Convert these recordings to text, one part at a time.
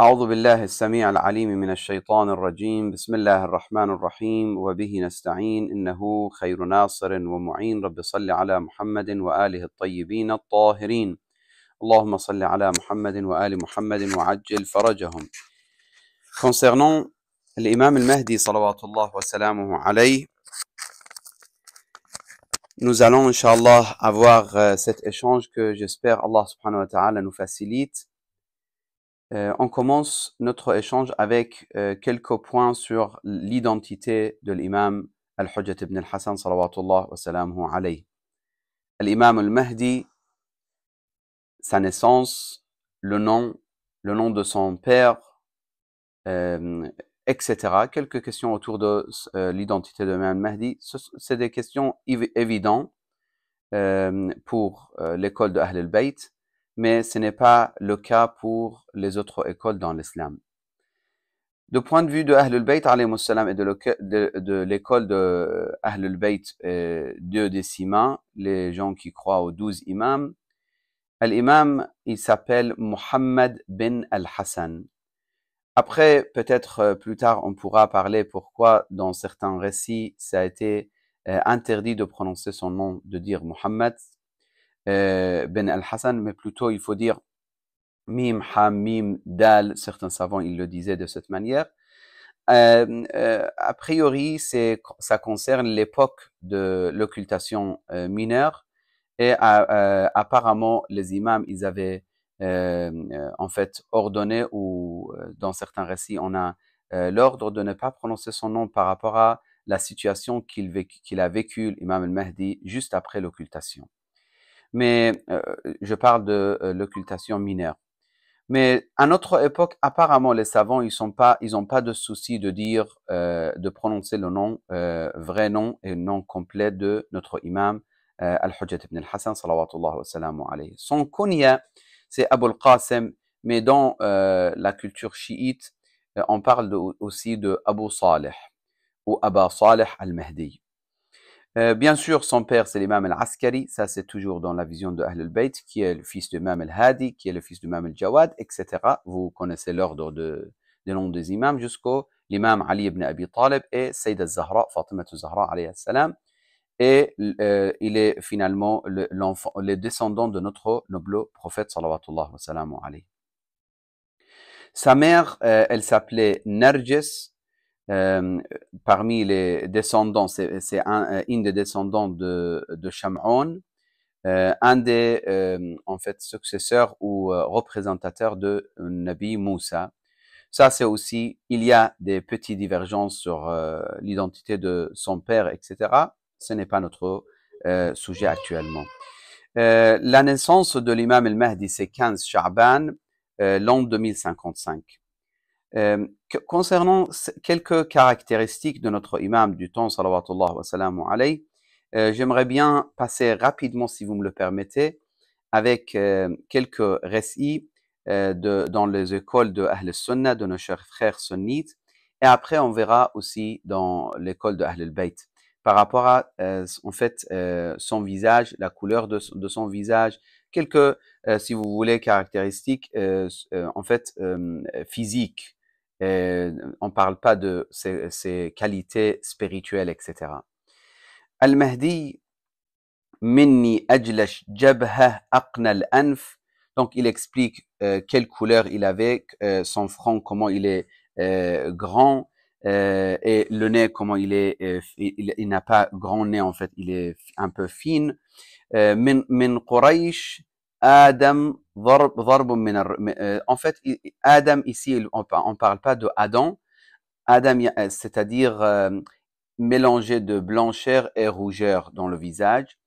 أعوذ بالله السميع العليم من الشيطان الرجيم بسم الله الرحمن الرحيم وبه نستعين إنه خير ناصر ومعين رب صل على محمد وآله الطيبين الطاهرين اللهم صل على محمد وآل محمد وعجل فرجهم Concernant l'imam al-Mahdi صلوات الله وسلامه عليه Nous allons, Inch'Allah, avoir euh, cet échange que j'espère Allah subhanahu wa ta'ala nous facilite Euh, on commence notre échange avec euh, quelques points sur l'identité de l'imam Al-Hujjat ibn al-Hassan salawatullah wa L'imam al-Mahdi, sa naissance, le nom, le nom de son père, euh, etc. Quelques questions autour de l'identité de l'imam al-Mahdi. C'est des questions évidentes pour l'école de Ahl al-Bayt mais ce n'est pas le cas pour les autres écoles dans l'islam. Du point de vue de Ahlul Bayt et de l'école de Ahlul Bayt deux des les gens qui croient aux douze imams, l'imam il s'appelle Muhammad bin al-Hassan. Après, peut-être euh, plus tard, on pourra parler pourquoi dans certains récits, ça a été euh, interdit de prononcer son nom, de dire Muhammad, euh, ben al-Hassan, mais plutôt il faut dire Mim, Ha Mim, Dal. Certains savants, ils le disaient de cette manière. Euh, euh, a priori, ça concerne l'époque de l'occultation mineure et apparemment les imams, ils avaient en fait ordonné ou dans certains récits, on a l'ordre de ne pas prononcer son nom par rapport à la situation qu'il a vécu l'imam al-Mahdi, juste après l'occultation mais euh, je parle de euh, l'occultation mineure. Mais à notre époque, apparemment, les savants, ils sont pas, ils n'ont pas de souci de dire, euh, de prononcer le nom, vrai nom et nom complet de notre imam Al-Hujjat ibn al-Hassan, salawatullah wa salamu alayhi. Son kunya, c'est Abul al-Qasim, mais dans la culture chiite, on parle aussi de Abu Saleh ou Aba Saleh al-Mahdi. Euh, bien sûr, son père, c'est l'imam al-Askari, ça c'est toujours dans la vision de Ahl al-Bayt, qui est le fils de l'imam al-Hadi, qui est le fils de l'imam al-Jawad, etc. Vous connaissez l'ordre de, des noms des imams jusqu'au l'imam Ali ibn Abi Talib et Sayyid al-Zahra, Fatima al-Zahra, alayhi salam. Et euh, il est finalement le, le descendant de notre noble prophète, sallallahu wa alayhi. Sa mère, euh, elle s'appelait Narges. Euh, parmi les descendants, c'est un, euh, une des descendants de, de euh, un des euh, en fait successeurs ou représentateurs de Nabi Moussa. Ça, c'est aussi, il y a des petites divergences sur l'identité de son père, etc. Ce n'est pas notre sujet actuellement. la naissance de l'imam el mahdi c'est 15 Sha'ban, l'an 2055. Euh, concernant quelques caractéristiques de notre imam du temps, salawatullah wa salamu alayhi, euh, j'aimerais bien passer rapidement, si vous me le permettez, avec euh, quelques récits dans les écoles de Ahl sunnah de nos chers frères sunnites, et après on verra aussi dans l'école de Ahl al-Bayt, par rapport à, en fait, son visage, la couleur de, de son visage, quelques, si vous voulez, caractéristiques, en fait, physiques, on ne parle pas de ses, qualités spirituelles, etc. Al-Mahdi, Minni Ajlash Jabha Aqnal Anf. Donc, il explique euh, quelle couleur il avait, euh, son front, comment il est euh, grand, et le nez, comment il est. il, n'a pas grand nez, en fait, il est un peu fin. « min, Adam euh, en fait, Adam ici, on ne parle pas de Adam. Adam, euh, c'est-à-dire euh, mélangé de blancheur et rougeur dans le visage.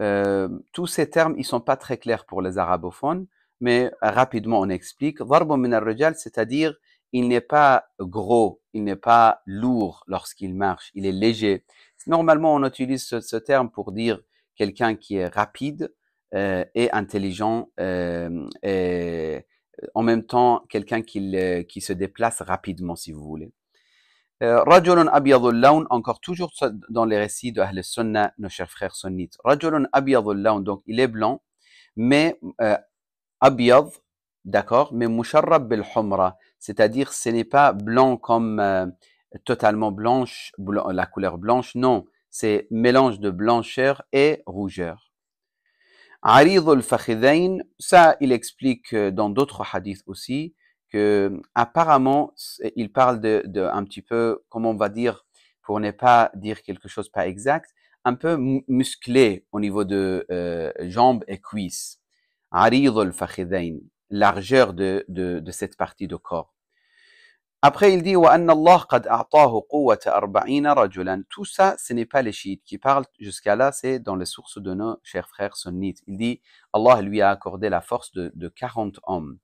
Euh, tous ces termes, ils sont pas très clairs pour les arabophones, mais rapidement on explique. c'est-à-dire il n'est pas gros, il n'est pas lourd lorsqu'il marche, il est léger. Normalement, on utilise ce terme pour dire quelqu'un qui est rapide euh, et intelligent euh, et en même temps quelqu'un qui, se déplace rapidement si vous voulez. Euh, rajulun abiyadul lawn » encore toujours dans les récits de Ahl Sunnah nos chers frères sunnites Rajulun abiyadul lawn » donc il est blanc mais abiyad » d'accord mais musharrab bil humra c'est-à-dire ce n'est pas blanc comme totalement blanche la couleur blanche non c'est mélange de blancheur et rougeur. Arid al ça il explique euh, dans d'autres hadiths aussi que apparemment il parle de, un petit peu, comment on va dire, pour ne pas dire quelque chose pas exact, un peu musclé au niveau de euh, jambes et cuisses. Arid al largeur de, de cette partie de corps. Après, il dit Tout ça, ce n'est pas les chiites qui parlent jusqu'à là, c'est dans les sources de nos chers frères sunnites. Il dit Allah lui a accordé la force de, 40 hommes.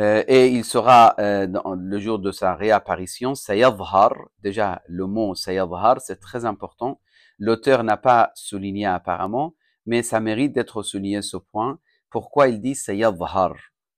Euh, et il sera, euh, le jour de sa réapparition, Sayyadhar » Déjà, le mot Sayyadhar », c'est très important. L'auteur n'a pas souligné apparemment, mais ça mérite d'être souligné ce point. Pourquoi il dit Sayyadhar »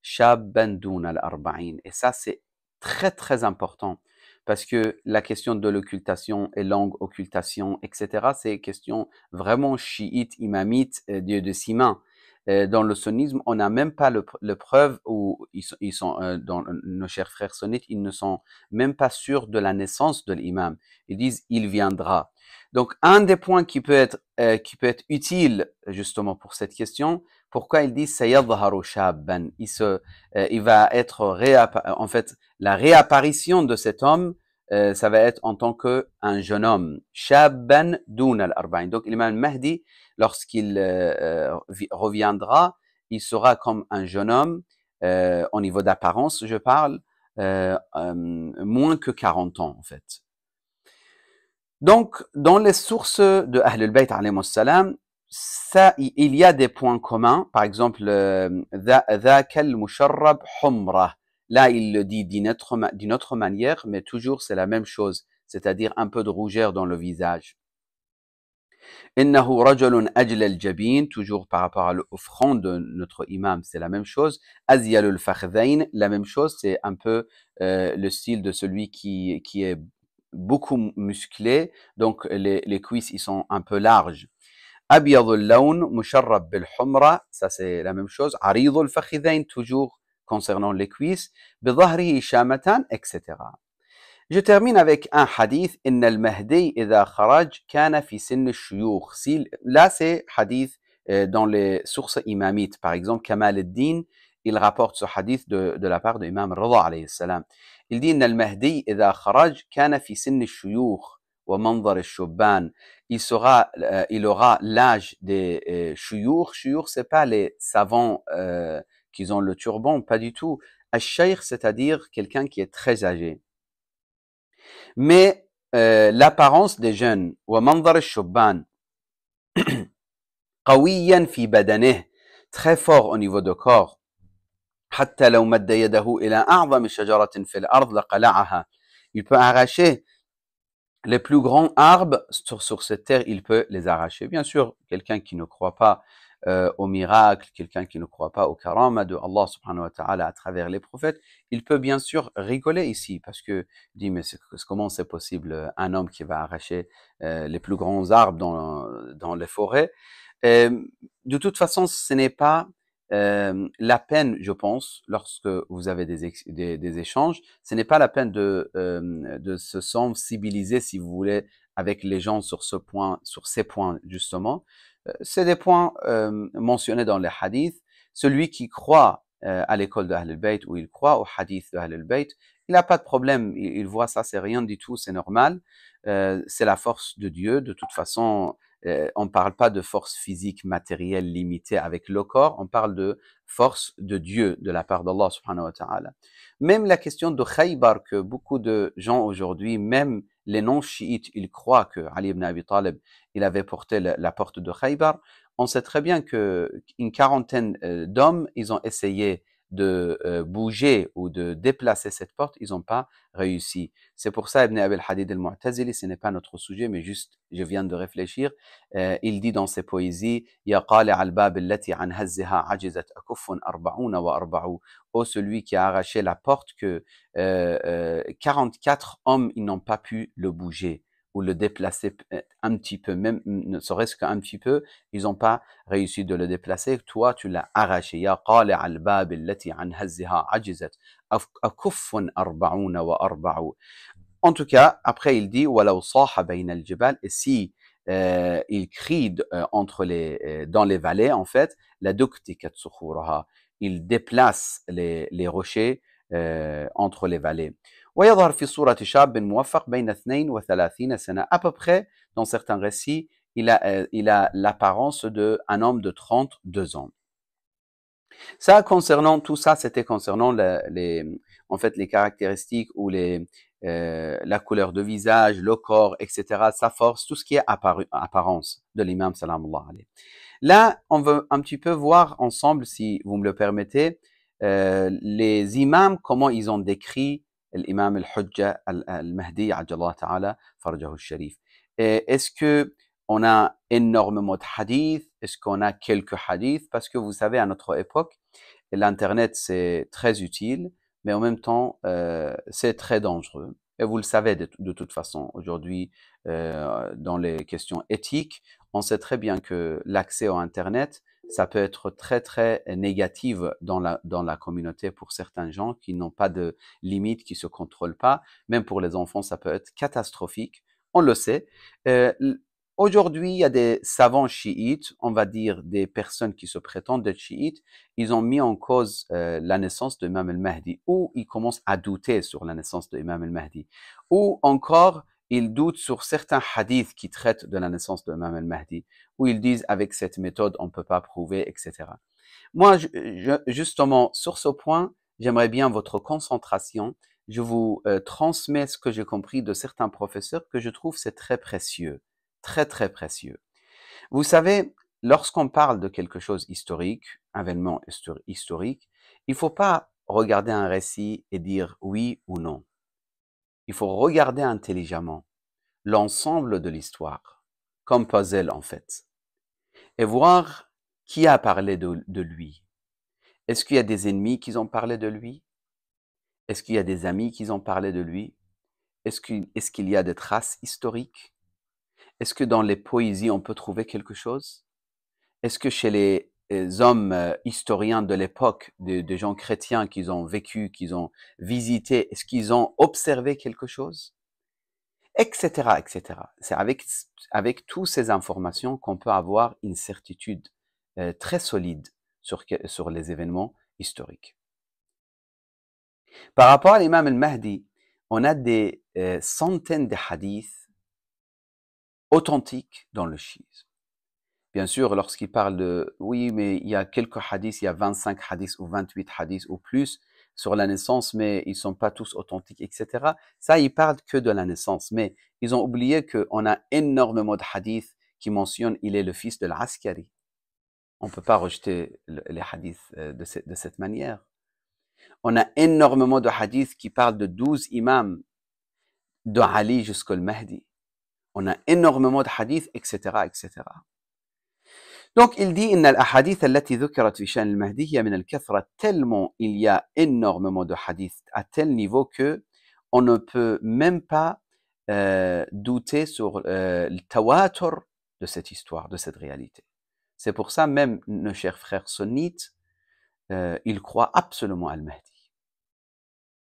Shabban al-arba'in. Et ça, c'est très très important parce que la question de l'occultation et langue occultation, etc., c'est une question vraiment chiite, imamite, euh, de, de Sima. Euh, dans le sunnisme, on n'a même pas le, preuve où ils sont, euh, dans nos chers frères sunnites, ils ne sont même pas sûrs de la naissance de l'imam. Ils disent il viendra. Donc un des points qui peut être qui peut être utile justement pour cette question, pourquoi il dit Shabban euh, il, va être euh, en fait la réapparition de cet homme, euh, ça va être en tant que un jeune homme. Shabban dun al arba'in. Donc l'imam Mahdi, lorsqu'il reviendra, il sera comme un jeune homme, au niveau d'apparence, je parle, moins que 40 ans en fait. Donc, dans les sources de Ahlul Bayt, il y a des points communs. Par exemple, euh, Là, il le dit d'une autre, manière, mais toujours c'est la même chose, c'est-à-dire un peu de rougeur dans le visage. Innahu rajalun ajlal jabin, toujours par rapport au front de notre imam, c'est la même chose. azialul fakhdain, la même chose, c'est un peu euh, le style de celui qui, est beaucoup musclé, donc les, cuisses, ils sont un peu larges. ابيض اللون مشرب بالحمره سا سي لا شوز عريض الفخذين توجور كونسيرنون لي بظهره شامتان اكسيتيرا جو تيرمين افيك ان حديث ان المهدي اذا خرج كان في سن الشيوخ سيل لا سي حديث دون لي سورس اماميت باغ اكزومبل كمال الدين il rapporte ce hadith de, de la part de imam Rida alayhi salam il dit ان المهدي اذا خرج كان في سن الشيوخ Il sera, euh, il aura l'âge des euh, shuyur. Shuyur, c'est pas les savants euh, qui ont le turban, pas du tout. Ash-shaykh, c'est-à-dire quelqu'un qui est très âgé. Mais euh, l'apparence des jeunes, ومنظر الشبان قويا في بدنه très fort au niveau de corps حتى لو يده إلى أعظم شجرة في الأرض لقلعها il peut arracher les plus grands arbres sur, sur, cette terre, il peut les arracher. Bien sûr, quelqu'un qui ne croit pas euh, au miracle, quelqu'un qui ne croit pas au karama de Allah subhanahu wa ta'ala à travers les prophètes, il peut bien sûr rigoler ici parce que dit mais comment c'est possible euh, un homme qui va arracher euh, les plus grands arbres dans, dans les forêts De toute façon, ce n'est pas la peine, je pense, lorsque vous avez des, échanges, ce n'est pas la peine de, de se sensibiliser, si vous voulez, avec les gens sur ce point, sur ces points justement. C'est des points mentionnés dans les hadiths. Celui qui croit à l'école de al Bayt ou il croit au hadith de al Bayt, il n'a pas de problème. il voit ça, c'est rien du tout, c'est normal. c'est la force de Dieu. De toute façon, euh, on ne parle pas de force physique matérielle limitée avec le corps, on parle de force de Dieu de la part d'Allah subhanahu wa ta'ala. Même la question de Khaybar que beaucoup de gens aujourd'hui, même les non-chiites, ils croient que Ali ibn Abi Talib, il avait porté la, porte de Khaybar. On sait très bien qu'une quarantaine euh, d'hommes, ils ont essayé de bouger ou de déplacer cette porte, ils n'ont pas réussi. C'est pour ça Ibn al Hadid al-Mu'tazili, ce n'est pas notre sujet, mais juste, je viens de réfléchir, il dit dans ses poésies, Oh, celui qui a arraché la porte que 44 hommes, ils n'ont pas pu le bouger ou le déplacer euh, un petit peu, même mm, ne serait-ce qu'un petit peu, ils n'ont pas réussi de le déplacer. Toi, tu l'as arraché. Ya qali'a al-bab allati an hazziha ajizat. Akuffun arba'una wa arbaou En tout cas, après il dit walau saha bayna al-jibal et si euh, il crie euh, entre les dans les vallées en fait, la duktikat Il déplace les les rochers entre les vallées. ويظهر à peu près dans certains récits il a, euh, il a l'apparence d'un homme de 32 ans. Ça concernant tout ça, c'était concernant les, en fait les caractéristiques ou les euh, la couleur de visage, le corps, etc. Sa force, tout ce qui est apparu, apparence de l'imam salam Là, on veut un petit peu voir ensemble, si vous me le permettez, euh, les imams comment ils ont décrit l'imam al-Hujja al-Mahdi, ta'ala, farjahu sharif Est-ce qu'on a énormément de hadiths Est-ce qu'on a quelques hadiths Parce que vous savez, à notre époque, l'Internet, c'est très utile, mais en même temps, euh, c'est très dangereux. Et vous le savez de, toute façon, aujourd'hui, euh, dans les questions éthiques, on sait très bien que l'accès au Internet, ça peut être très très négative dans la dans la communauté pour certains gens qui n'ont pas de limites, qui se contrôlent pas. Même pour les enfants, ça peut être catastrophique. On le sait. Euh, aujourd'hui, il y a des savants chiites, on va dire des personnes qui se prétendent être chiites, ils ont mis en cause euh, la naissance de Imam mahdi ou ils commencent à douter sur la naissance de Imam mahdi ou encore ils doutent sur certains hadiths qui traitent de la naissance de Imam mahdi où ils disent avec cette méthode on ne peut pas prouver, etc. Moi, justement, sur ce point, j'aimerais bien votre concentration. Je vous euh, transmets ce que j'ai compris de certains professeurs que je trouve c'est très précieux, très très précieux. Vous savez, lorsqu'on parle de quelque chose historique, événement historique, il ne faut pas regarder un récit et dire oui ou non. Il faut regarder intelligemment l'ensemble de l'histoire, comme puzzle en fait, et voir qui a parlé de, lui. Est-ce qu'il y a des ennemis qui ont parlé de lui Est-ce qu'il y a des amis qui ont parlé de lui Est-ce qu'il y a des traces historiques Est-ce que dans les poésies, on peut trouver quelque chose Est-ce que chez les hommes euh, historiens de l'époque, des gens chrétiens qu'ils ont vécu, qu'ils ont visité, est-ce qu'ils ont observé quelque chose Etc. etc. C'est avec, avec toutes ces informations qu'on peut avoir une certitude euh, très solide sur, sur les événements historiques. Par rapport à l'imam al-Mahdi, on a des euh, centaines de hadiths authentiques dans le chiisme. Bien sûr, lorsqu'il parle de oui, mais il y a quelques hadiths, il y a 25 hadiths ou 28 hadiths ou plus sur la naissance, mais ils ne sont pas tous authentiques, etc. Ça, ils parle que de la naissance. Mais ils ont oublié qu'on a énormément de hadiths qui mentionnent il est le fils de l'Askari. On ne peut pas rejeter les hadiths euh, de cette, manière. On a énormément de hadiths qui parlent de 12 imams, de Ali jusqu'au Mahdi. On a énormément de hadiths, etc., etc. Donc, il dit tellement il y a énormément de hadiths à tel niveau que on ne peut même pas euh, douter sur euh, le tawatur de cette histoire, de cette réalité. C'est pour ça même nos chers frères sunnites, euh, ils croient absolument à mahdi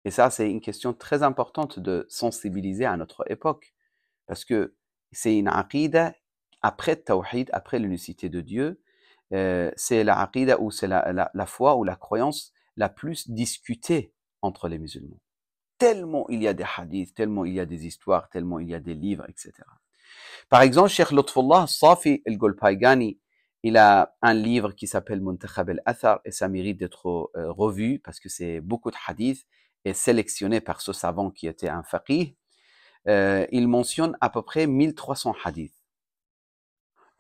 Et ça, c'est une question très importante de sensibiliser à notre époque, parce que c'est une aqida après le tawhid, après l'unicité de Dieu, euh, c'est la aqidah ou c'est la, foi ou la croyance la plus discutée entre les musulmans. Tellement il y a des hadiths, tellement il y a des histoires, tellement il y a des livres, etc. Par exemple, Cheikh Lotfullah Safi El-Golpaygani, il a un livre qui s'appelle Muntakhab al-Athar et ça mérite d'être euh, revu parce que c'est beaucoup de hadiths et sélectionné par ce savant qui était un faqih. Euh, il mentionne à peu près 1300 hadiths.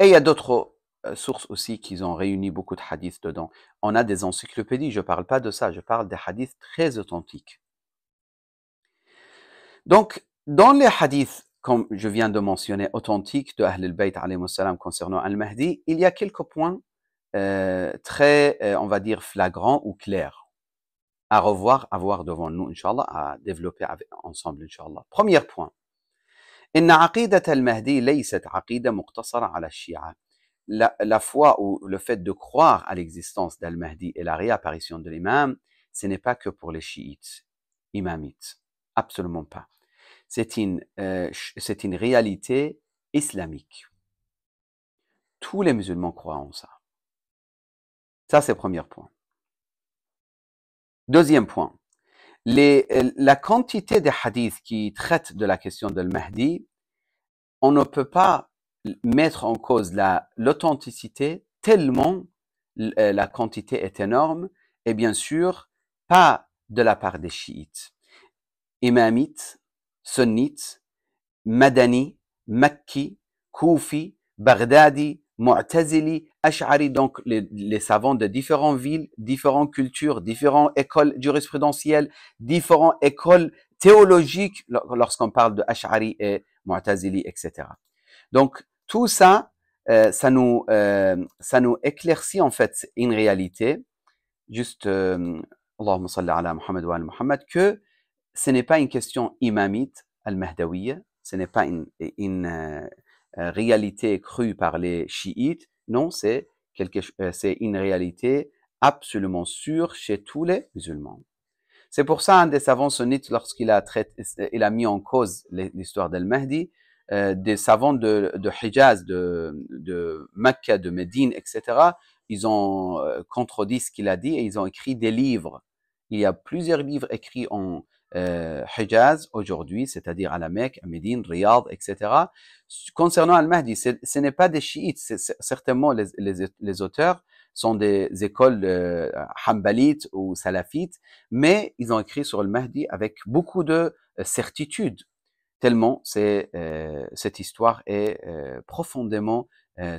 Et il y a d'autres euh, sources aussi qui ont réuni beaucoup de hadiths dedans. On a des encyclopédies, je ne parle pas de ça, je parle des hadiths très authentiques. Donc, dans les hadiths, comme je viens de mentionner, authentiques de Ahlul al-Bayt concernant Al-Mahdi, il y a quelques points euh, très, euh, on va dire, flagrants ou clairs à revoir, à voir devant nous, Inch'Allah, à développer ensemble, Inch'Allah. Premier point, la, la foi ou le fait de croire à l'existence d'Al-Mahdi et la réapparition de l'imam, ce n'est pas que pour les chiites, imamites, absolument pas. C'est une, euh, c'est une réalité islamique. Tous les musulmans croient en ça. Ça, c'est le premier point. Deuxième point. Euh, la quantité des hadiths qui traitent de la question de Mahdi, on ne peut pas mettre en cause l'authenticité tellement euh, la quantité est énorme et bien sûr pas de la part des chiites. Imamites, sunnites, madani, makki, koufi, baghdadi, Mu'tazili, Ash'ari, donc les, savants de différentes villes, différentes cultures, différentes écoles jurisprudentielles, différentes écoles théologiques lorsqu'on parle de Ash'ari et Mu'tazili, etc. Donc tout ça, euh, ça, nous, euh, ça nous éclaircit en fait une réalité, juste euh, Allahumma salli ala Muhammad wa ala Muhammad, que ce n'est pas une question imamite al-mahdawiyya, ce n'est pas une euh, réalité crue par les chiites. Non, c'est quelque euh, c'est une réalité absolument sûre chez tous les musulmans. C'est pour ça un des savants sunnites, lorsqu'il a, traité, euh, il a mis en cause l'histoire dal mahdi des savants de, de Hijaz, de, de Mecca, de Médine, etc., ils ont contredit ce qu'il a dit et ils ont écrit des livres. Il y a plusieurs livres écrits en euh, Hijaz aujourd'hui, c'est-à-dire à la Mecque, à Médine, Riyad, etc. Concernant Al-Mahdi, ce n'est pas des chiites, certainement les, auteurs sont des écoles euh, hanbalites ou salafites, mais ils ont écrit sur Al-Mahdi avec beaucoup de euh, certitude, tellement euh, cette histoire est profondément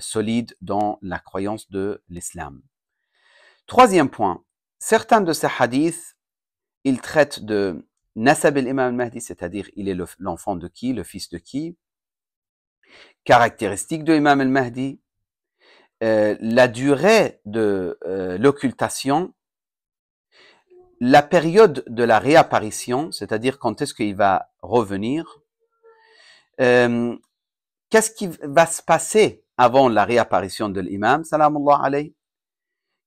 solide dans la croyance de l'islam. Troisième point, certains de ces hadiths, ils traitent de Nasab el-Imam al-Mahdi, c'est-à-dire il est l'enfant de qui, le fils de qui, caractéristiques de l'imam al-Mahdi, euh, la durée de euh, l'occultation, la période de la réapparition, c'est-à-dire quand est-ce qu'il va revenir, euh, qu'est-ce qui va se passer avant la réapparition de l'imam, alayhi,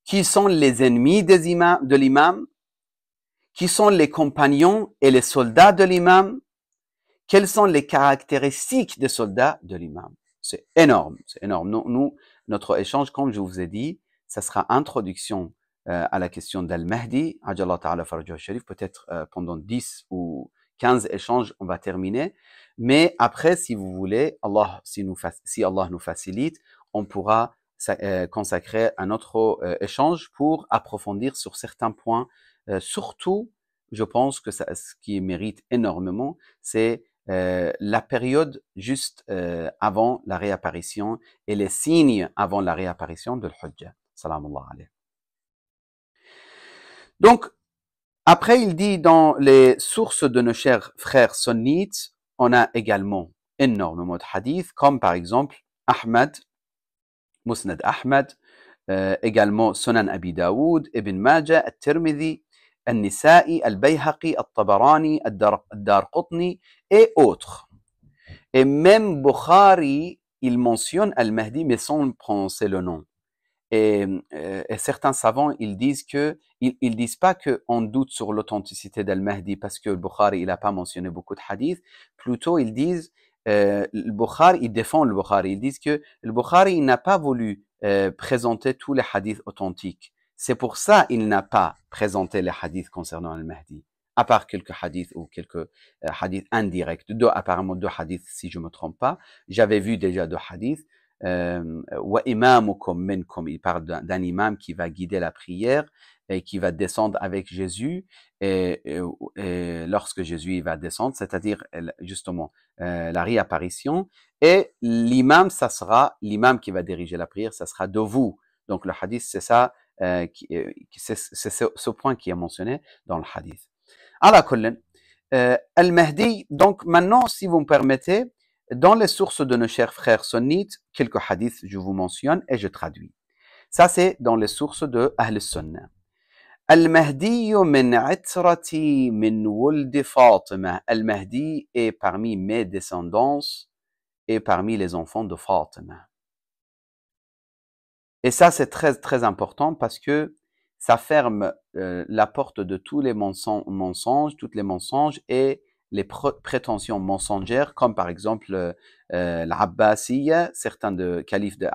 qui sont les ennemis de l'imam, qui sont les compagnons et les soldats de l'imam Quelles sont les caractéristiques des soldats de l'imam C'est énorme, c'est énorme. Nous, notre échange, comme je vous ai dit, ça sera introduction euh, à la question d'Al-Mahdi, peut-être euh, pendant 10 ou 15 échanges, on va terminer. Mais après, si vous voulez, Allah, si, nous, si Allah nous facilite, on pourra euh, consacrer un autre échange pour approfondir sur certains points euh, surtout, je pense que ce qui mérite énormément, c'est euh, la période juste euh, avant la réapparition et les signes avant la réapparition de l'Hujjah. Donc, après, il dit dans les sources de nos chers frères sunnites, on a également énormément de hadiths, comme par exemple Ahmad, Musnad Ahmad, également Sunan Abi Daoud, Ibn Majah, al tirmidhi النسائي البيهقي et autres et même Bukhari il mentionne Al-Mahdi mais sans prononcer le nom euh, et, certains savants ils disent que ils, disent pas qu'on doute sur l'authenticité d'Al-Mahdi parce que Bukhari il a pas mentionné beaucoup de hadiths plutôt ils disent euh, le Bukhari, il défend le Bukhari. Ils disent que le Bukhari n'a pas voulu euh, présenter tous les hadiths authentiques. C'est pour ça qu'il n'a pas présenté les hadiths concernant Al-Mahdi, à part quelques hadiths ou quelques euh, hadiths indirects. Deux, apparemment deux hadiths, si je ne me trompe pas. J'avais vu déjà deux hadiths. Euh, il parle d'un imam qui va guider la prière et qui va descendre avec Jésus et, lorsque Jésus va descendre, c'est-à-dire justement euh, la réapparition et l'imam, ça sera l'imam qui va diriger la prière, ça sera de vous. Donc le hadith c'est ça euh, euh, c'est ce point qui est mentionné dans le hadith. Alors, euh, Al-Mahdi, donc maintenant, si vous me permettez, dans les sources de nos chers frères sunnites, quelques hadiths je vous mentionne et je traduis. Ça, c'est dans les sources de Ahl-Sunnah. Al-Mahdi min itrati min wuldi Fatima. Al-Mahdi est parmi mes descendants et parmi les enfants de Fatima. Et ça, c'est très, très important parce que ça ferme euh, la porte de tous les mensonges, toutes les mensonges et les prétentions mensongères, comme par exemple euh, euh certains de, califes de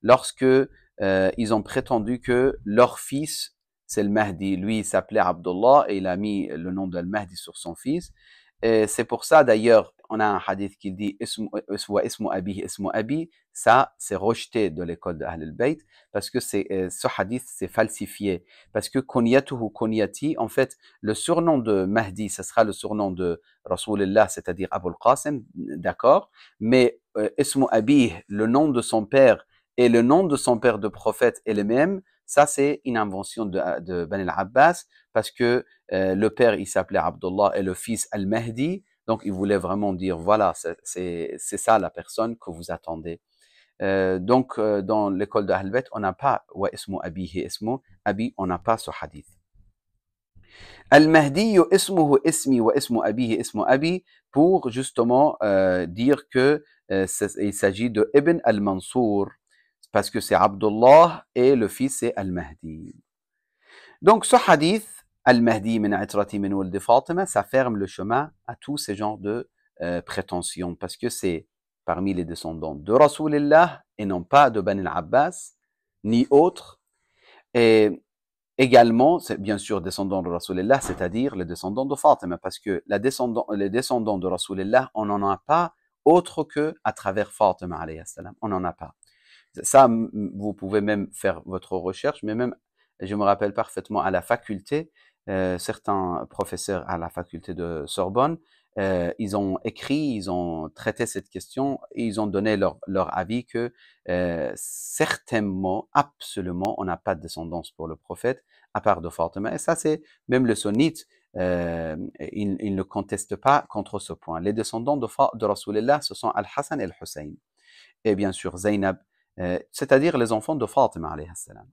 lorsque euh, ils ont prétendu que leur fils, c'est le Mahdi, lui s'appelait Abdullah et il a mis le nom de Mahdi sur son fils. et C'est pour ça d'ailleurs, on a un hadith qui dit abi, ça c'est rejeté de l'école de al-Bayt parce que c'est, euh, ce hadith c'est falsifié. Parce que kunyatuhu Konyati », en fait, le surnom de Mahdi, ce sera le surnom de Rasulullah, c'est-à-dire Abul Qasim, d'accord, mais euh, le nom de son père et le nom de son père de prophète est le même, ça, c'est une invention de, de abbas parce que euh, le père, il s'appelait Abdullah et le fils Al-Mahdi. Donc, il voulait vraiment dire, voilà, c'est ça la personne que vous attendez. Euh, donc, euh, dans l'école de Ahlbet, on n'a pas wa ismu hi ismu abi, on n'a pas ce hadith. Al-Mahdi ismuhu ismi wa ismu ismu abi pour justement euh, dire que il s'agit de Ibn al-Mansour parce que c'est Abdullah et le fils c'est Al-Mahdi. Donc ce hadith Al-Mahdi min atrati min de Fatima, ça ferme le chemin à tous ces genres de euh, prétentions parce que c'est parmi les descendants de Rasulullah et non pas de Bani abbas ni autres Et également, c'est bien sûr descendant de Rasulullah, c'est-à-dire les descendants de Fatima parce que la descendant, les descendants de Rasulullah, on n'en a pas autre que à travers Fatima On n'en a pas. Ça, vous pouvez même faire votre recherche, mais même, je me rappelle parfaitement, à la faculté, euh, certains professeurs à la faculté de Sorbonne, euh, ils ont écrit, ils ont traité cette question ils ont donné leur, leur avis que euh, certainement, absolument, on n'a pas de descendance pour le prophète, à part de Fatima. Et ça, c'est même le sunnite, euh, il, ne conteste pas contre ce point. Les descendants de, de Rasulullah, ce sont Al-Hassan et Al-Hussein. Et bien sûr, Zainab, c'est-à-dire les enfants de Fatima, alayhi salam.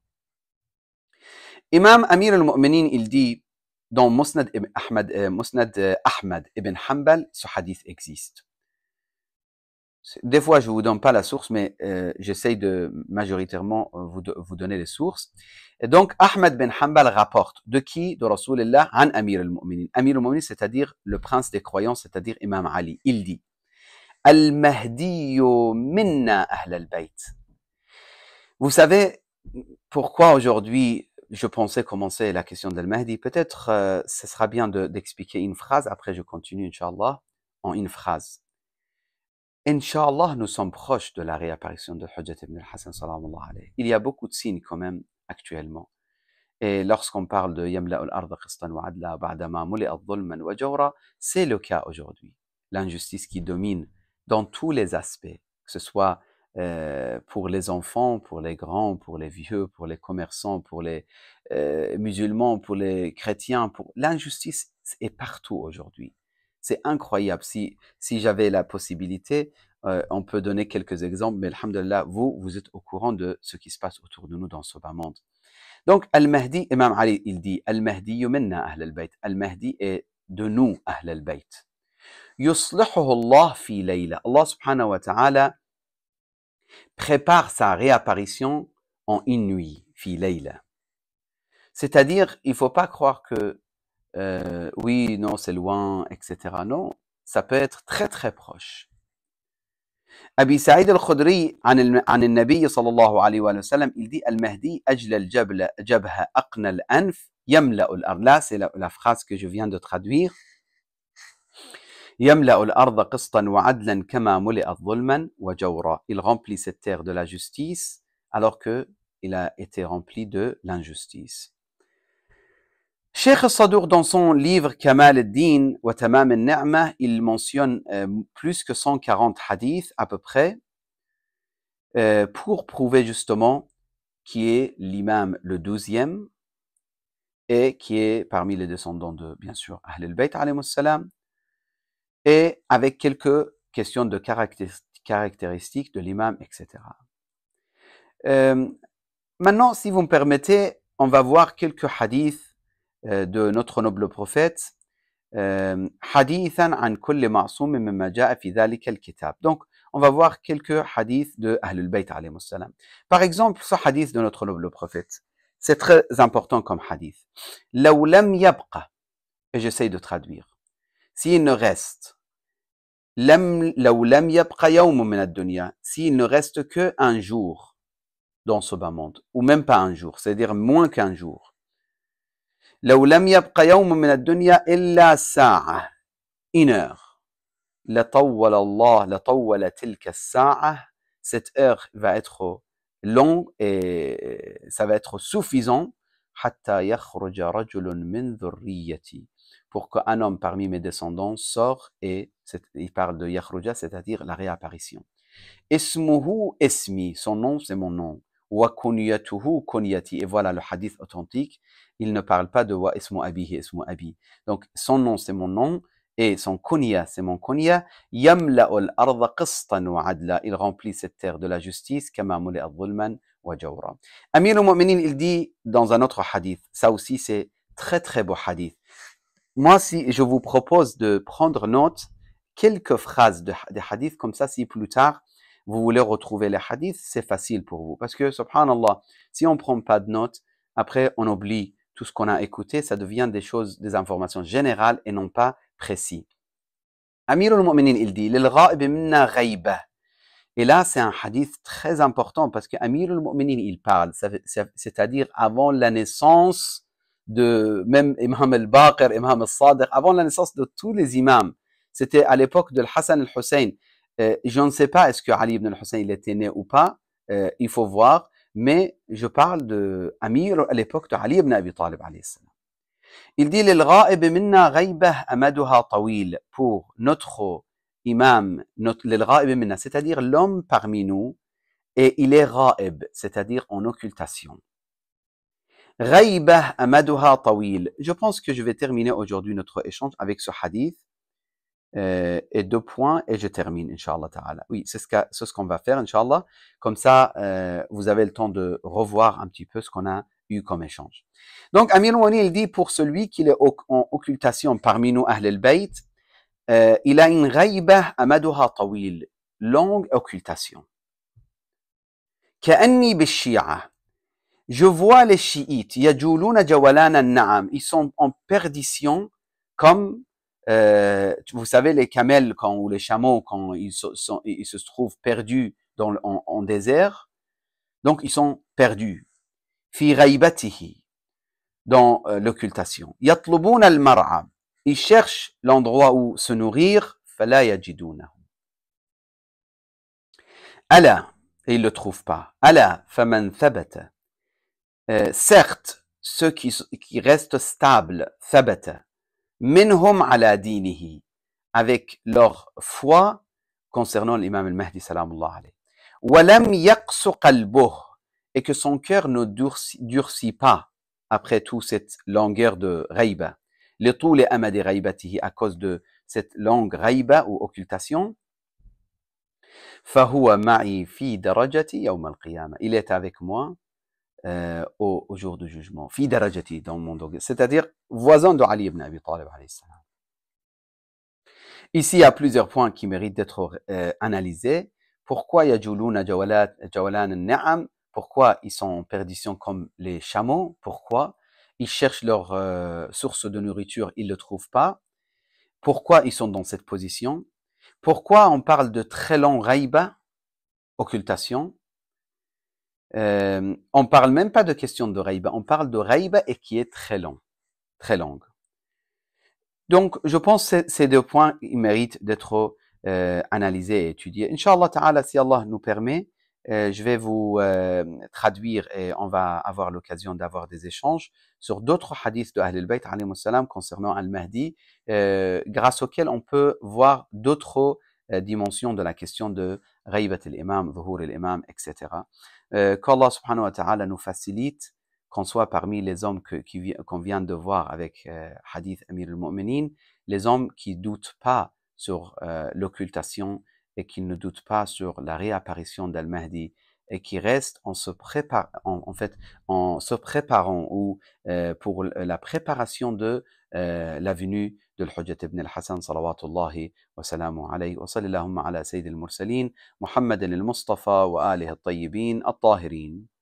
Imam Amir al-Mu'minin, il dit dans Musnad Ahmad, euh, Musnad euh, Ahmad ibn Hanbal, ce hadith existe. Des fois, je vous donne pas la source, mais j'essaie euh, j'essaye de majoritairement vous, vous donner les sources. Et donc, Ahmad ibn Hanbal rapporte de qui De Rasulullah an Amir al-Mu'minin. Amir al-Mu'minin, c'est-à-dire le prince des croyants, c'est-à-dire Imam Ali. Il dit Al-Mahdi minna ahl al-bayt. Vous savez pourquoi aujourd'hui je pensais commencer la question d'El Mahdi. Peut-être euh, ce sera bien d'expliquer une phrase, après je continue, Inch'Allah, en une phrase. Inch'Allah, nous sommes proches de la réapparition de Hujjat ibn al-Hassan. Il y a beaucoup de signes quand même actuellement. Et lorsqu'on parle de Yamla al-Ard qistan wa adla ba'dama al-dhulman wa jawra, c'est le cas aujourd'hui. L'injustice qui domine dans tous les aspects, que ce soit euh, pour les enfants, pour les grands, pour les vieux, pour les commerçants, pour les euh, musulmans, pour les chrétiens. Pour... L'injustice est partout aujourd'hui. C'est incroyable. Si, si j'avais la possibilité, euh, on peut donner quelques exemples, mais alhamdulillah, vous, vous êtes au courant de ce qui se passe autour de nous dans ce bas monde. Donc, Al-Mahdi, Imam Ali, il dit, Al-Mahdi yumenna ahl al-bayt. Al-Mahdi est de nous, ahl al-bayt. Yuslihuhu Allah fi layla. Allah subhanahu wa ta'ala prépare sa réapparition en une nuit, fit Leila. C'est-à-dire, il ne faut pas croire que euh, oui, non, c'est loin, etc. Non, ça peut être très très proche. أبي سعيد الخدري عن عن النبي صلى الله عليه وآله وسلم il dit المهدي أجل الجبل جبهة أقنى الأنف يملأ الأرض là c'est la, la phrase que je viens de traduire il remplit cette terre de la justice alors qu'il a été rempli de l'injustice. Cheikh Sadour, dans son livre Kamal al-Din wa Tamam al-Ni'ma, il mentionne euh, plus que 140 hadiths à peu près euh, pour prouver justement qui est l'imam le douzième et qui est parmi les descendants de, bien sûr, Ahl al-Bayt salam et avec quelques questions de caractéristiques de l'imam, etc. Euh, maintenant, si vous me permettez, on va voir quelques hadiths euh, de notre noble prophète. Euh, an kulli mimma ja'a fi dhalika al-kitab ». Donc, on va voir quelques hadiths de Ahlul Bayt alayhi salam. Par exemple, ce hadith de notre noble prophète, c'est très important comme hadith. Law et j'essaye de traduire, s'il ne reste, S'il ne reste que un jour dans ce bas monde, ou même pas un jour, c'est-à-dire moins qu'un jour. Une heure. Cette heure va être longue et ça va être suffisant pour qu'un homme parmi mes descendants sort et il parle de Yakhruja, c'est-à-dire la réapparition. Ismuhu esmi, son nom c'est mon nom. Wa kunyatuhu kunyati. Et voilà le hadith authentique. Il ne parle pas de wa ismu abihi ismu abi. Donc son nom c'est mon nom et son kunya c'est mon kunya. Yamla'ul arda qistan wa adla. Il remplit cette terre de la justice. Kama muli al-zulman wa jawra. Amir muminin il dit dans un autre hadith. Ça aussi c'est très très beau hadith. Moi, si je vous propose de prendre note quelques phrases des hadiths, hadith comme ça, si plus tard vous voulez retrouver les hadiths, c'est facile pour vous. Parce que, subhanallah, si on ne prend pas de notes, après on oublie tout ce qu'on a écouté, ça devient des choses, des informations générales et non pas précises. amirul muminin il dit, et là, c'est un hadith très important parce que Amir muminin il parle, c'est-à-dire avant la naissance de même Imam al-Baqir, Imam al-Sadiq, avant la naissance de tous les imams. C'était à l'époque de Hassan al-Hussein. Euh, je ne sais pas est-ce que Ali ibn al-Hussein était né ou pas, euh, il faut voir, mais je parle de à l'époque de Ali ibn Abi Talib Il dit للغائب minna غيبة أمدها tawil » pour notre imam, notre للغائب minna c'est-à-dire l'homme parmi nous et il est ra'ib c'est-à-dire en occultation tawil » Je pense que je vais terminer aujourd'hui notre échange avec ce hadith euh, et deux points et je termine, Inch'Allah ta'ala. Oui, c'est ce qu'on va faire, Inch'Allah. Comme ça, euh, vous avez le temps de revoir un petit peu ce qu'on a eu comme échange. Donc, Amir Wani, il dit pour celui qui est en occultation parmi nous, Ahl al-Bayt, euh, il a une amaduha tawil, longue occultation. Je vois les chiites, ils sont en perdition comme, euh, vous savez, les camels quand, ou les chameaux quand ils, se trouvent perdus en, désert. Donc, ils sont perdus. Fi dans euh, l'occultation. al mar'a. Ils cherchent l'endroit où se nourrir. Fala yajiduna. Allah, et ils le trouvent pas. Allah, faman thabata. Euh, certes, ceux qui, qui restent stables, ثبت, minhum ala dinihi, avec leur foi concernant l'imam al-Mahdi, salamullah alayhi. Walam yaqsu qalbuh, et que son cœur ne durcit, durcit pas après toute cette longueur de raïba. Le tout les amadi raïbatihi, à cause de cette longue raïba ou occultation. huwa ma'i fi darajati yawm al-qiyamah. Il est avec moi euh, au, jour du jugement. Fi dans C'est-à-dire voisin de Ali ibn Abi Talib Ici, il y a plusieurs points qui méritent d'être euh, analysés. Pourquoi yajuluna jawalan na'am Pourquoi ils sont en perdition comme les chameaux Pourquoi ils cherchent leur euh, source de nourriture, ils ne le trouvent pas Pourquoi ils sont dans cette position Pourquoi on parle de très long raïba, occultation euh, on parle même pas de question de raïba, on parle de raïba et qui est très long, très longue. Donc, je pense que ces deux points méritent d'être euh, analysés et étudiés. Inch'Allah ta'ala, si Allah nous permet, euh, je vais vous euh, traduire et on va avoir l'occasion d'avoir des échanges sur d'autres hadiths de Ahl al-Bayt concernant Al-Mahdi, grâce auxquels on peut voir d'autres euh, dimension de la question de de l'imam, Dhuhur l'imam, etc. Euh, Qu'Allah subhanahu wa ta'ala nous facilite qu'on soit parmi les hommes qu'on vient de voir avec euh, Hadith Amir al-Mu'minin, les hommes qui doutent pas sur l'occultation et qui ne doutent pas sur la réapparition d'Al-Mahdi et qui restent en se, préparant, en, fait, en se préparant ou pour la préparation de la venue للحجة بن الحسن صلوات الله وسلامه عليه وصل اللهم على سيد المرسلين محمد المصطفى وآله الطيبين الطاهرين